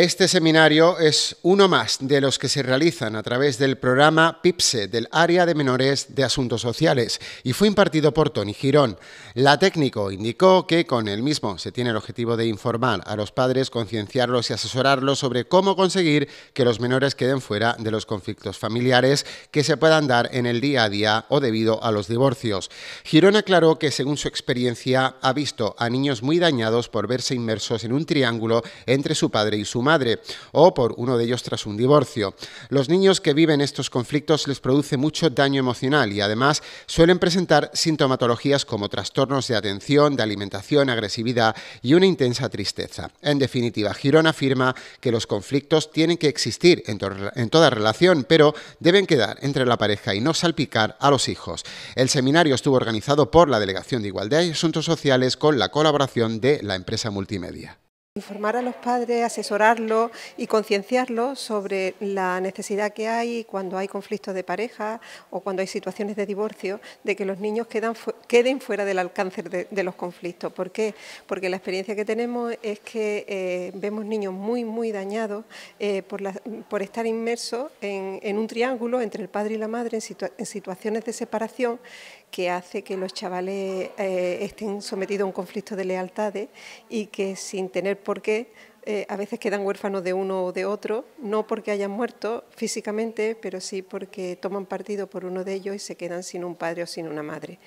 Este seminario es uno más de los que se realizan a través del programa PIPSE del Área de Menores de Asuntos Sociales y fue impartido por Tony Girón. La técnico indicó que con el mismo se tiene el objetivo de informar a los padres, concienciarlos y asesorarlos sobre cómo conseguir que los menores queden fuera de los conflictos familiares que se puedan dar en el día a día o debido a los divorcios. Girón aclaró que según su experiencia ha visto a niños muy dañados por verse inmersos en un triángulo entre su padre y su madre madre o por uno de ellos tras un divorcio. Los niños que viven estos conflictos les produce mucho daño emocional y además suelen presentar sintomatologías como trastornos de atención, de alimentación, agresividad y una intensa tristeza. En definitiva, Girón afirma que los conflictos tienen que existir en, en toda relación, pero deben quedar entre la pareja y no salpicar a los hijos. El seminario estuvo organizado por la Delegación de Igualdad y Asuntos Sociales con la colaboración de la empresa multimedia. Informar a los padres, asesorarlos y concienciarlos sobre la necesidad que hay cuando hay conflictos de pareja o cuando hay situaciones de divorcio, de que los niños queden fuera del alcance de, los conflictos. ¿Por qué? Porque la experiencia que tenemos es que eh, vemos niños muy, muy dañados eh, por, por, estar inmersos en, un triángulo entre el padre y la madre en, situaciones de separación que hace que los chavales eh, estén sometidos a un conflicto de lealtades y que sin tener porque eh, a veces quedan huérfanos de uno o de otro, no porque hayan muerto físicamente, pero sí porque toman partido por uno de ellos y se quedan sin un padre o sin una madre.